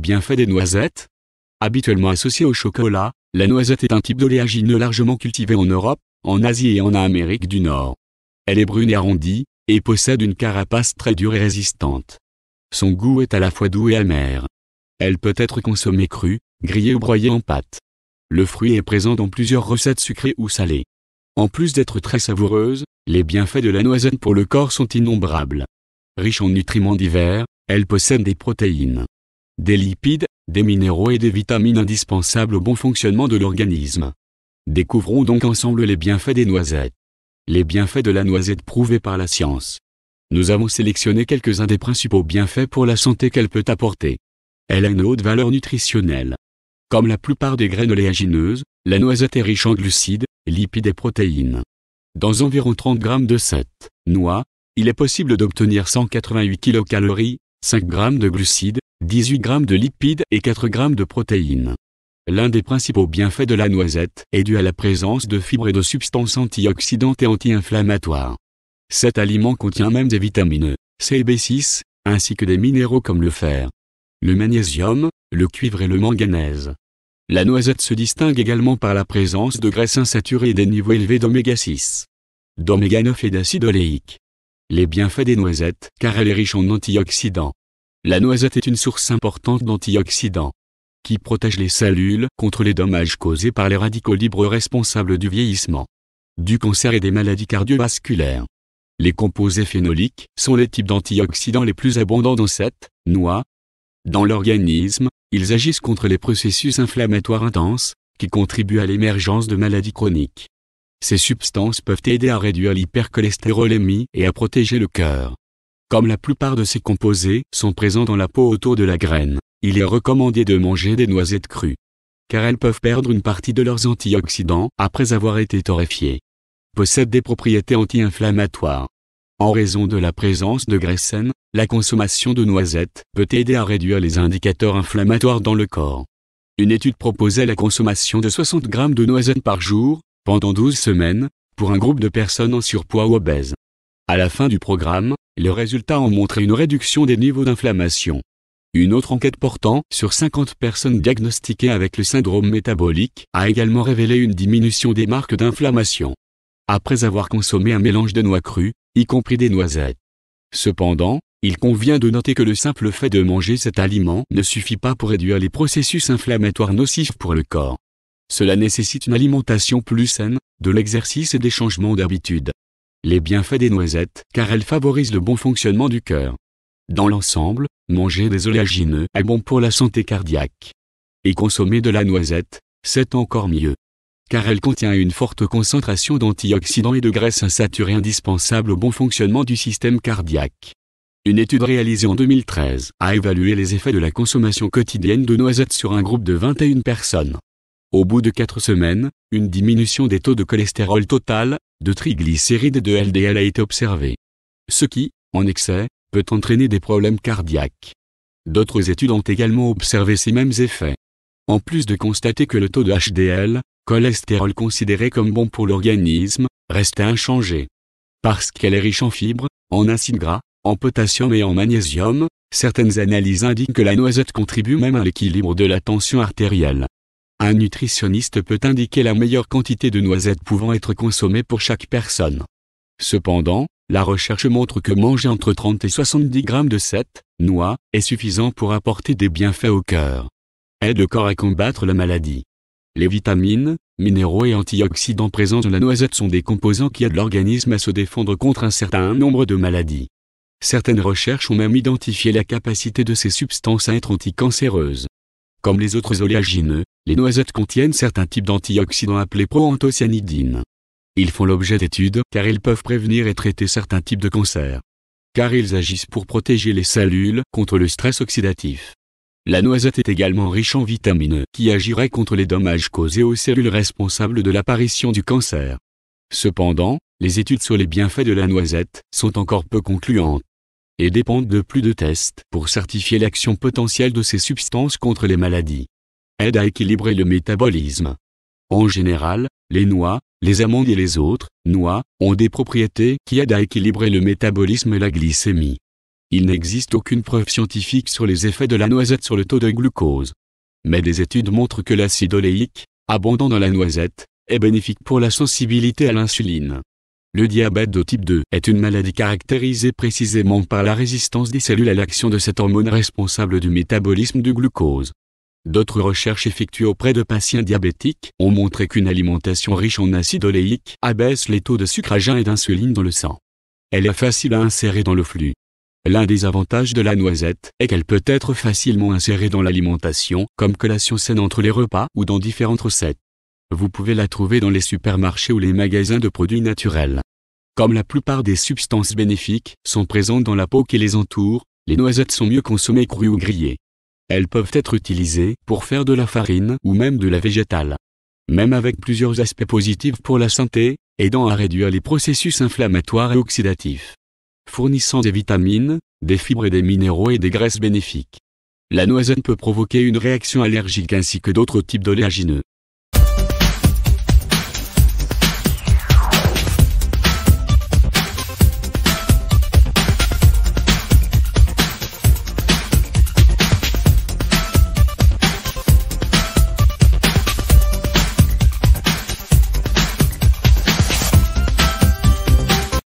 bienfaits des noisettes Habituellement associée au chocolat, la noisette est un type d'oléagineux largement cultivé en Europe, en Asie et en Amérique du Nord. Elle est brune et arrondie, et possède une carapace très dure et résistante. Son goût est à la fois doux et amer. Elle peut être consommée crue, grillée ou broyée en pâte. Le fruit est présent dans plusieurs recettes sucrées ou salées. En plus d'être très savoureuse, les bienfaits de la noisette pour le corps sont innombrables. Riche en nutriments divers, elle possède des protéines, des lipides, des minéraux et des vitamines indispensables au bon fonctionnement de l'organisme. Découvrons donc ensemble les bienfaits des noisettes. Les bienfaits de la noisette prouvés par la science. Nous avons sélectionné quelques-uns des principaux bienfaits pour la santé qu'elle peut apporter. Elle a une haute valeur nutritionnelle. Comme la plupart des graines oléagineuses, la noisette est riche en glucides, lipides et protéines. Dans environ 30 g de cette noix, il est possible d'obtenir 188 kcal, 5 g de glucides, 18 g de lipides et 4 g de protéines. L'un des principaux bienfaits de la noisette est dû à la présence de fibres et de substances antioxydantes et anti-inflammatoires. Cet aliment contient même des vitamines C et B6, ainsi que des minéraux comme le fer, le magnésium, le cuivre et le manganèse. La noisette se distingue également par la présence de graisses insaturées et des niveaux élevés d'oméga 6, d'oméga 9 et d'acide oléique. Les bienfaits des noisettes car elle est riche en antioxydants, la noisette est une source importante d'antioxydants qui protègent les cellules contre les dommages causés par les radicaux libres responsables du vieillissement, du cancer et des maladies cardiovasculaires. Les composés phénoliques sont les types d'antioxydants les plus abondants dans cette noix. Dans l'organisme, ils agissent contre les processus inflammatoires intenses, qui contribuent à l'émergence de maladies chroniques. Ces substances peuvent aider à réduire l'hypercholestérolémie et à protéger le cœur comme la plupart de ces composés sont présents dans la peau autour de la graine, il est recommandé de manger des noisettes crues, car elles peuvent perdre une partie de leurs antioxydants après avoir été torréfiées. Possèdent des propriétés anti-inflammatoires. En raison de la présence de graisse la consommation de noisettes peut aider à réduire les indicateurs inflammatoires dans le corps. Une étude proposait la consommation de 60 g de noisettes par jour, pendant 12 semaines, pour un groupe de personnes en surpoids ou obèses. À la fin du programme, les résultats ont montré une réduction des niveaux d'inflammation. Une autre enquête portant sur 50 personnes diagnostiquées avec le syndrome métabolique a également révélé une diminution des marques d'inflammation. Après avoir consommé un mélange de noix crues, y compris des noisettes. Cependant, il convient de noter que le simple fait de manger cet aliment ne suffit pas pour réduire les processus inflammatoires nocifs pour le corps. Cela nécessite une alimentation plus saine, de l'exercice et des changements d'habitude les bienfaits des noisettes, car elles favorisent le bon fonctionnement du cœur. Dans l'ensemble, manger des oléagineux est bon pour la santé cardiaque. Et consommer de la noisette, c'est encore mieux. Car elle contient une forte concentration d'antioxydants et de graisses insaturées indispensables au bon fonctionnement du système cardiaque. Une étude réalisée en 2013 a évalué les effets de la consommation quotidienne de noisettes sur un groupe de 21 personnes. Au bout de 4 semaines, une diminution des taux de cholestérol total, de triglycérides et de LDL a été observée. Ce qui, en excès, peut entraîner des problèmes cardiaques. D'autres études ont également observé ces mêmes effets. En plus de constater que le taux de HDL, cholestérol considéré comme bon pour l'organisme, restait inchangé. Parce qu'elle est riche en fibres, en acides gras, en potassium et en magnésium, certaines analyses indiquent que la noisette contribue même à l'équilibre de la tension artérielle. Un nutritionniste peut indiquer la meilleure quantité de noisettes pouvant être consommée pour chaque personne. Cependant, la recherche montre que manger entre 30 et 70 grammes de 7 noix est suffisant pour apporter des bienfaits au cœur. Aide le corps à combattre la maladie. Les vitamines, minéraux et antioxydants présents dans la noisette sont des composants qui aident l'organisme à se défendre contre un certain nombre de maladies. Certaines recherches ont même identifié la capacité de ces substances à être anticancéreuses. Comme les autres oléagineux, les noisettes contiennent certains types d'antioxydants appelés proanthocyanidines. Ils font l'objet d'études car ils peuvent prévenir et traiter certains types de cancers. Car ils agissent pour protéger les cellules contre le stress oxydatif. La noisette est également riche en vitamines qui agiraient contre les dommages causés aux cellules responsables de l'apparition du cancer. Cependant, les études sur les bienfaits de la noisette sont encore peu concluantes et dépendent de plus de tests pour certifier l'action potentielle de ces substances contre les maladies. Aide à équilibrer le métabolisme. En général, les noix, les amandes et les autres noix ont des propriétés qui aident à équilibrer le métabolisme et la glycémie. Il n'existe aucune preuve scientifique sur les effets de la noisette sur le taux de glucose. Mais des études montrent que l'acide oléique, abondant dans la noisette, est bénéfique pour la sensibilité à l'insuline. Le diabète de type 2 est une maladie caractérisée précisément par la résistance des cellules à l'action de cette hormone responsable du métabolisme du glucose. D'autres recherches effectuées auprès de patients diabétiques ont montré qu'une alimentation riche en acide oléique abaisse les taux de sucre à jeun et d'insuline dans le sang. Elle est facile à insérer dans le flux. L'un des avantages de la noisette est qu'elle peut être facilement insérée dans l'alimentation comme collation saine entre les repas ou dans différentes recettes. Vous pouvez la trouver dans les supermarchés ou les magasins de produits naturels. Comme la plupart des substances bénéfiques sont présentes dans la peau qui les entoure, les noisettes sont mieux consommées crues ou grillées. Elles peuvent être utilisées pour faire de la farine ou même de la végétale. Même avec plusieurs aspects positifs pour la santé, aidant à réduire les processus inflammatoires et oxydatifs. Fournissant des vitamines, des fibres et des minéraux et des graisses bénéfiques. La noisette peut provoquer une réaction allergique ainsi que d'autres types d'oléagineux.